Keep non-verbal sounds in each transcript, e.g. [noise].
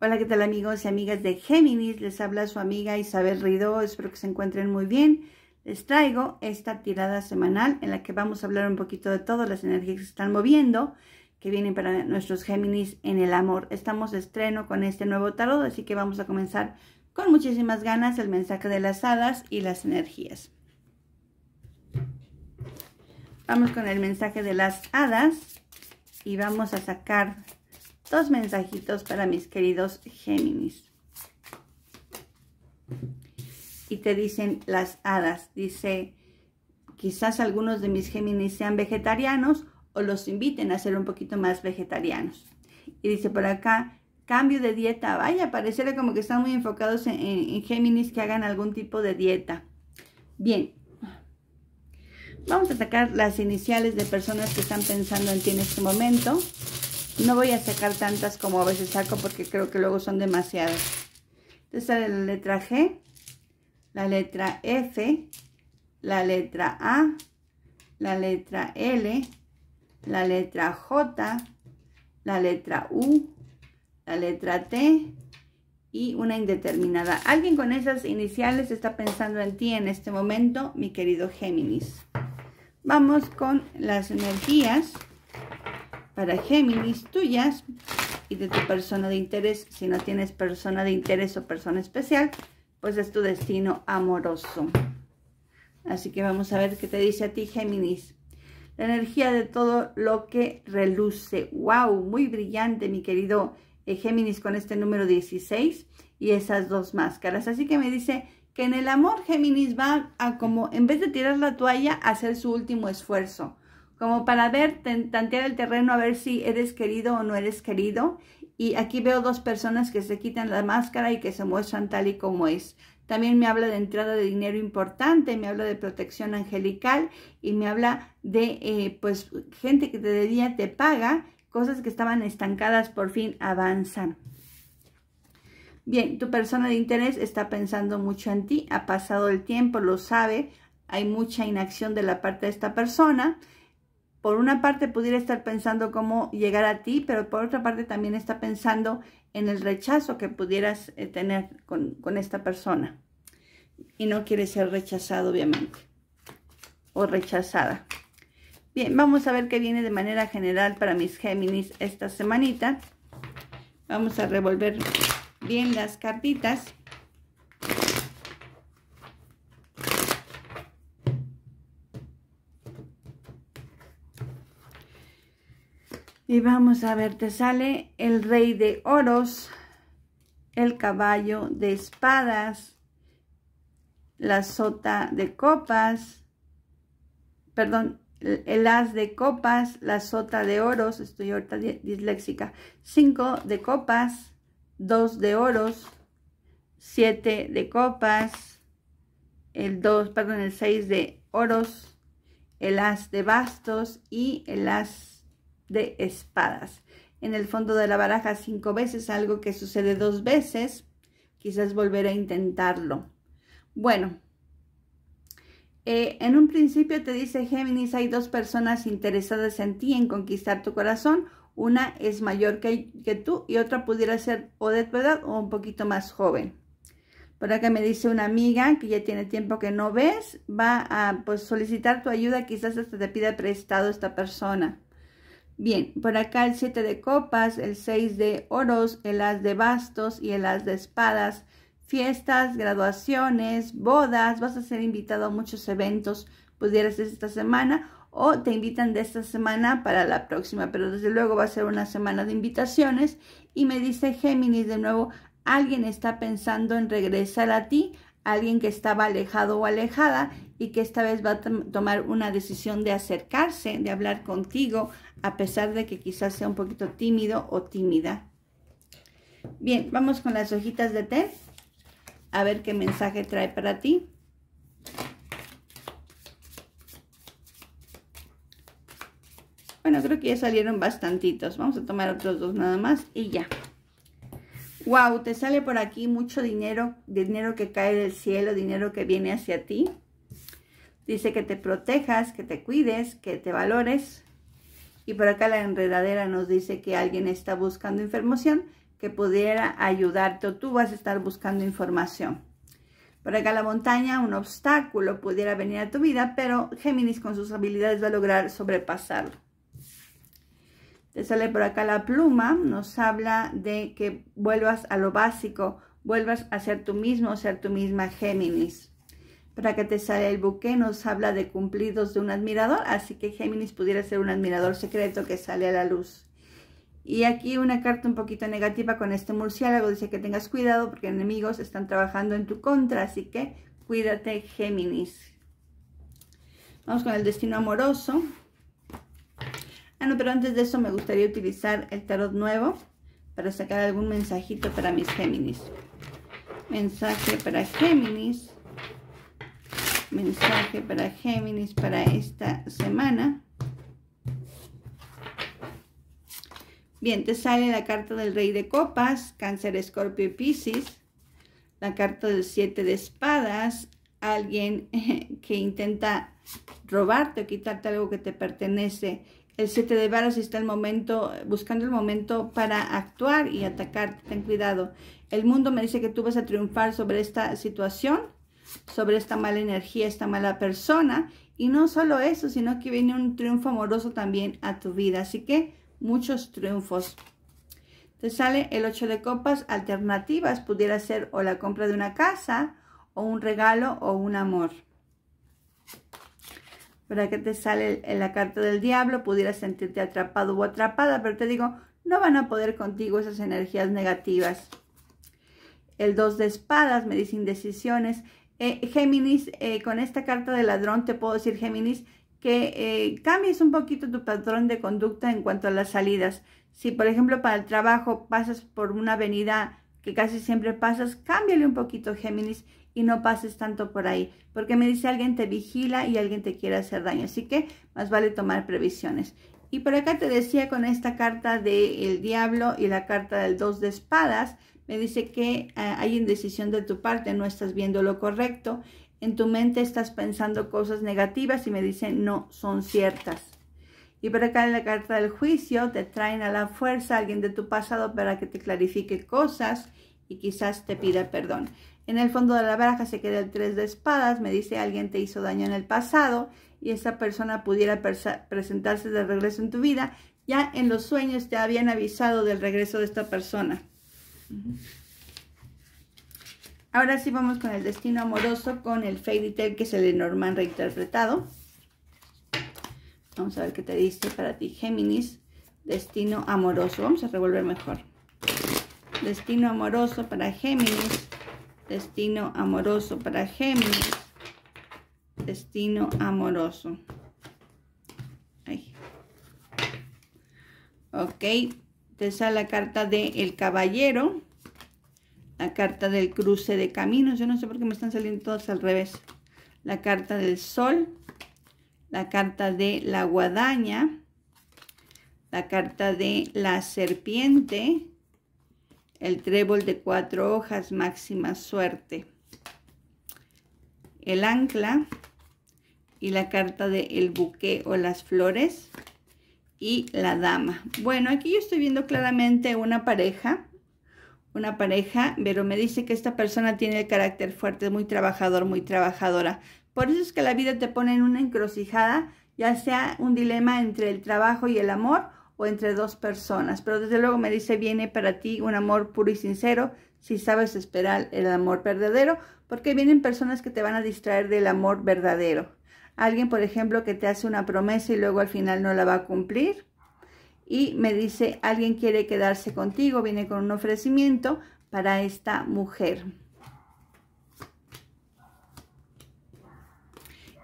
Hola, ¿qué tal amigos y amigas de Géminis? Les habla su amiga Isabel Rido, espero que se encuentren muy bien. Les traigo esta tirada semanal en la que vamos a hablar un poquito de todas las energías que se están moviendo, que vienen para nuestros Géminis en el amor. Estamos de estreno con este nuevo tarot, así que vamos a comenzar con muchísimas ganas el mensaje de las hadas y las energías. Vamos con el mensaje de las hadas y vamos a sacar dos mensajitos para mis queridos Géminis. Y te dicen las hadas, dice, quizás algunos de mis Géminis sean vegetarianos o los inviten a ser un poquito más vegetarianos. Y dice por acá, cambio de dieta, vaya, pareciera como que están muy enfocados en, Géminis que hagan algún tipo de dieta. Bien, vamos a sacar las iniciales de personas que están pensando en ti en este momento. No voy a sacar tantas como a veces saco porque creo que luego son demasiadas. Entonces sale la letra G, la letra F, la letra A, la letra L, la letra J, la letra U, la letra T y una indeterminada. ¿Alguien con esas iniciales está pensando en ti en este momento, mi querido Géminis? Vamos con las energías para Géminis tuyas y de tu persona de interés. Si no tienes persona de interés o persona especial, pues es tu destino amoroso. Así que vamos a ver qué te dice a ti Géminis. La energía de todo lo que reluce. ¡Wow! Muy brillante, mi querido eh, Géminis, con este número 16 y esas dos máscaras. Así que me dice que en el amor Géminis va a como, en vez de tirar la toalla, hacer su último esfuerzo como para ver, tantear el terreno a ver si eres querido o no eres querido. Y aquí veo dos personas que se quitan la máscara y que se muestran tal y como es. También me habla de entrada de dinero importante, me habla de protección angelical y me habla de eh, pues gente que de día te paga, cosas que estaban estancadas por fin avanzan. Bien, tu persona de interés está pensando mucho en ti, ha pasado el tiempo, lo sabe, hay mucha inacción de la parte de esta persona por una parte pudiera estar pensando cómo llegar a ti, pero por otra parte también está pensando en el rechazo que pudieras eh, tener con, esta persona. Y no quiere ser rechazado, obviamente, o rechazada. Bien, vamos a ver qué viene de manera general para mis Géminis esta semanita. Vamos a revolver bien las cartitas. Y vamos a ver, te sale el rey de oros, el caballo de espadas, la sota de copas, perdón, el as de copas, la sota de oros, estoy ahorita disléxica, cinco de copas, dos de oros, siete de copas, el dos perdón, el seis de oros, el as de bastos y el as de espadas. En el fondo de la baraja cinco veces, algo que sucede dos veces. Quizás volver a intentarlo. Bueno, eh, en un principio te dice Géminis, hay dos personas interesadas en ti, en conquistar tu corazón. Una es mayor que, que tú y otra pudiera ser o de tu edad o un poquito más joven. Por acá me dice una amiga que ya tiene tiempo que no ves, va a pues, solicitar tu ayuda, quizás hasta te pida prestado esta persona. Bien, por acá el 7 de copas, el 6 de oros, el as de bastos y el as de espadas. Fiestas, graduaciones, bodas, vas a ser invitado a muchos eventos, pudieras pues, ser esta semana o te invitan de esta semana para la próxima, pero desde luego va a ser una semana de invitaciones. Y me dice Géminis de nuevo, alguien está pensando en regresar a ti, alguien que estaba alejado o alejada y que esta vez va a tomar una decisión de acercarse, de hablar contigo, a pesar de que quizás sea un poquito tímido o tímida. Bien, vamos con las hojitas de té, a ver qué mensaje trae para ti. Bueno, creo que ya salieron bastantitos. Vamos a tomar otros dos nada más y ya. Wow, te sale por aquí mucho dinero, dinero que cae del cielo, dinero que viene hacia ti. Dice que te protejas, que te cuides, que te valores. Y por acá la enredadera nos dice que alguien está buscando información que pudiera ayudarte o tú vas a estar buscando información. Por acá la montaña, un obstáculo pudiera venir a tu vida, pero Géminis con sus habilidades va a lograr sobrepasarlo. Te sale por acá la pluma, nos habla de que vuelvas a lo básico, vuelvas a ser tú mismo, ser tú misma Géminis para que te sale el buque nos habla de cumplidos de un admirador, así que Géminis pudiera ser un admirador secreto que sale a la luz. Y aquí una carta un poquito negativa con este murciélago, dice que tengas cuidado porque enemigos están trabajando en tu contra, así que cuídate Géminis. Vamos con el destino amoroso. Ah, no, pero antes de eso me gustaría utilizar el tarot nuevo para sacar algún mensajito para mis Géminis. Mensaje para Géminis mensaje para Géminis para esta semana. Bien, te sale la carta del Rey de Copas, Cáncer, Escorpio y Piscis, la carta del Siete de Espadas, alguien [laughs] que intenta robarte o quitarte algo que te pertenece. El siete de varas está el momento, buscando el momento para actuar y atacarte. Ten cuidado. El mundo me dice que tú vas a triunfar sobre esta situación sobre esta mala energía, esta mala persona. Y no solo eso, sino que viene un triunfo amoroso también a tu vida. Así que muchos triunfos. Te sale el 8 de copas, alternativas pudiera ser o la compra de una casa, o un regalo, o un amor. Para que te sale en la carta del diablo? Pudieras sentirte atrapado o atrapada, pero te digo, no van a poder contigo esas energías negativas. El 2 de espadas me dice indecisiones. Eh, Géminis, eh, con esta carta de ladrón te puedo decir, Géminis, que eh, cambies un poquito tu patrón de conducta en cuanto a las salidas. Si, por ejemplo, para el trabajo pasas por una avenida que casi siempre pasas, cámbiale un poquito, Géminis, y no pases tanto por ahí, porque me dice alguien te vigila y alguien te quiere hacer daño, así que más vale tomar previsiones. Y por acá te decía con esta carta del diablo y la carta del dos de espadas, me dice que ah, hay indecisión de tu parte, no estás viendo lo correcto, en tu mente estás pensando cosas negativas y me dice no son ciertas. Y por acá en la carta del juicio te traen a la fuerza a alguien de tu pasado para que te clarifique cosas y quizás te pida perdón. En el fondo de la baraja se queda el tres de espadas, me dice alguien te hizo daño en el pasado y esa persona pudiera presentarse de regreso en tu vida. Ya en los sueños te habían avisado del regreso de esta persona. Ahora sí vamos con el destino amoroso, con el Fairy Tale que es el enormán reinterpretado. Vamos a ver qué te dice para ti, Géminis. Destino amoroso. Vamos a revolver mejor. Destino amoroso para Géminis. Destino amoroso para Géminis. Destino amoroso. Ahí. Ok sale la carta de El Caballero, la carta del cruce de caminos, yo no sé por qué me están saliendo todas al revés, la carta del sol, la carta de la guadaña, la carta de la serpiente, el trébol de cuatro hojas, máxima suerte, el ancla y la carta de el buque o las flores, y la dama. Bueno, aquí yo estoy viendo claramente una pareja, una pareja, pero me dice que esta persona tiene el carácter fuerte, muy trabajador, muy trabajadora. Por eso es que la vida te pone en una encrucijada, ya sea un dilema entre el trabajo y el amor o entre dos personas. Pero desde luego me dice, viene para ti un amor puro y sincero, si sabes esperar el amor verdadero, porque vienen personas que te van a distraer del amor verdadero. Alguien, por ejemplo, que te hace una promesa y luego al final no la va a cumplir. Y me dice, alguien quiere quedarse contigo, viene con un ofrecimiento para esta mujer.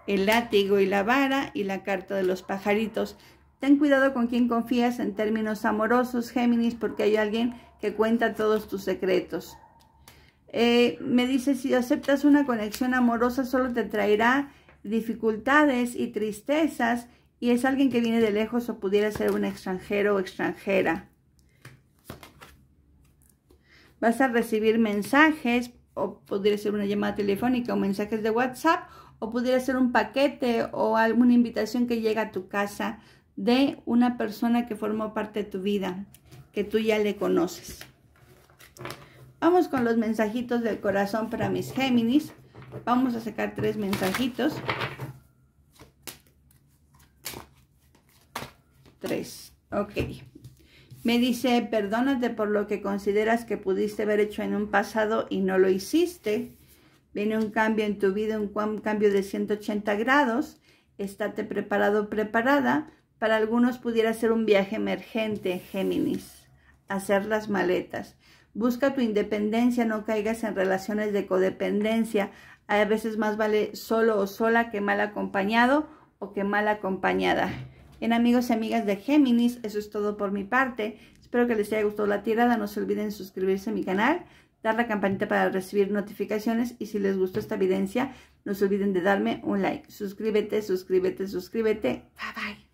El látigo y la vara y la carta de los pajaritos. Ten cuidado con quién confías en términos amorosos, Géminis, porque hay alguien que cuenta todos tus secretos. Eh, me dice, si aceptas una conexión amorosa, solo te traerá dificultades y tristezas y es alguien que viene de lejos o pudiera ser un extranjero o extranjera. Vas a recibir mensajes o podría ser una llamada telefónica o mensajes de WhatsApp o pudiera ser un paquete o alguna invitación que llega a tu casa de una persona que formó parte de tu vida, que tú ya le conoces. Vamos con los mensajitos del corazón para mis Géminis. Vamos a sacar tres mensajitos. Tres. Ok. Me dice, perdónate por lo que consideras que pudiste haber hecho en un pasado y no lo hiciste. Viene un cambio en tu vida, un cambio de 180 grados. Estate preparado, preparada. Para algunos pudiera ser un viaje emergente, Géminis. Hacer las maletas. Busca tu independencia, no caigas en relaciones de codependencia. A veces más vale solo o sola que mal acompañado o que mal acompañada. Bien amigos y amigas de Géminis, eso es todo por mi parte. Espero que les haya gustado la tirada. No se olviden suscribirse a mi canal, dar la campanita para recibir notificaciones y si les gustó esta evidencia, no se olviden de darme un like. Suscríbete, suscríbete, suscríbete. Bye bye.